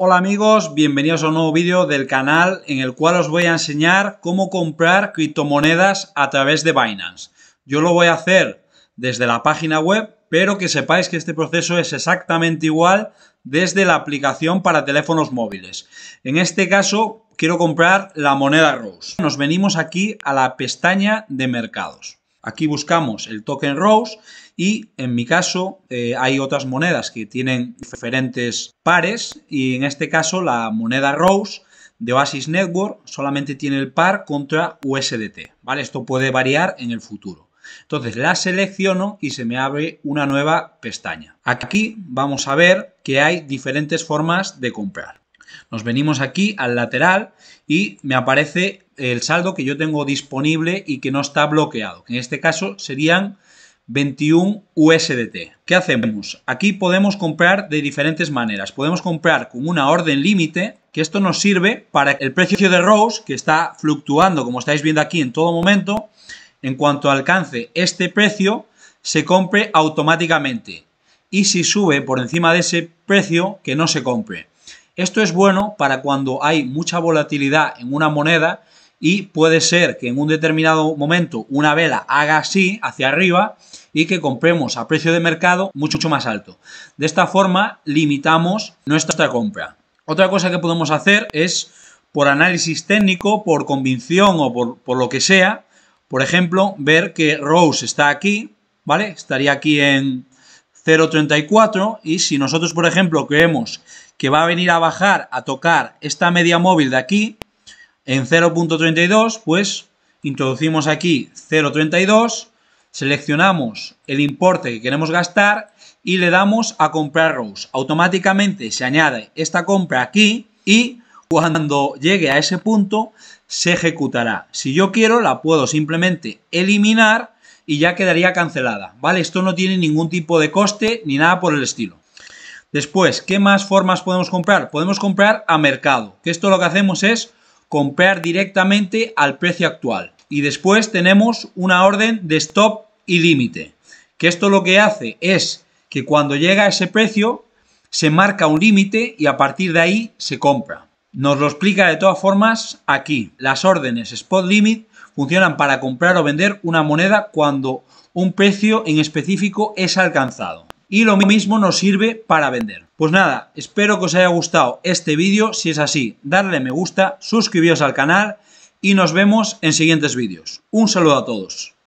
Hola amigos, bienvenidos a un nuevo vídeo del canal en el cual os voy a enseñar cómo comprar criptomonedas a través de Binance. Yo lo voy a hacer desde la página web, pero que sepáis que este proceso es exactamente igual desde la aplicación para teléfonos móviles. En este caso, quiero comprar la moneda Rose. Nos venimos aquí a la pestaña de mercados. Aquí buscamos el token Rose y en mi caso eh, hay otras monedas que tienen diferentes pares y en este caso la moneda Rose de Oasis Network solamente tiene el par contra USDT, ¿vale? Esto puede variar en el futuro. Entonces la selecciono y se me abre una nueva pestaña. Aquí vamos a ver que hay diferentes formas de comprar. Nos venimos aquí al lateral y me aparece el saldo que yo tengo disponible y que no está bloqueado, en este caso serían 21 USDT. ¿Qué hacemos? Aquí podemos comprar de diferentes maneras. Podemos comprar con una orden límite, que esto nos sirve para el precio de Rose, que está fluctuando, como estáis viendo aquí en todo momento, en cuanto alcance este precio, se compre automáticamente. Y si sube por encima de ese precio, que no se compre. Esto es bueno para cuando hay mucha volatilidad en una moneda y puede ser que en un determinado momento una vela haga así hacia arriba y que compremos a precio de mercado mucho, mucho más alto. De esta forma limitamos nuestra compra. Otra cosa que podemos hacer es por análisis técnico, por convicción o por, lo que sea, por ejemplo, ver que Rose está aquí, ¿vale? Estaría aquí en 0.34 y si nosotros, por ejemplo, creemos que va a venir a bajar, a tocar esta media móvil de aquí, en 0.32, pues introducimos aquí 0.32, seleccionamos el importe que queremos gastar y le damos a comprar rows. Automáticamente se añade esta compra aquí y cuando llegue a ese punto se ejecutará. Si yo quiero la puedo simplemente eliminar y ya quedaría cancelada, ¿vale? Esto no tiene ningún tipo de coste ni nada por el estilo. Después, ¿qué más formas podemos comprar? Podemos comprar a mercado, que esto lo que hacemos es comprar directamente al precio actual. Y después tenemos una orden de stop y límite, que esto lo que hace es que cuando llega a ese precio se marca un límite y a partir de ahí se compra. Nos lo explica de todas formas aquí. Las órdenes spot limit funcionan para comprar o vender una moneda cuando un precio en específico es alcanzado y lo mismo nos sirve para vender. Pues nada, espero que os haya gustado este vídeo, si es así, darle me gusta, suscribiros al canal y nos vemos en siguientes vídeos. Un saludo a todos.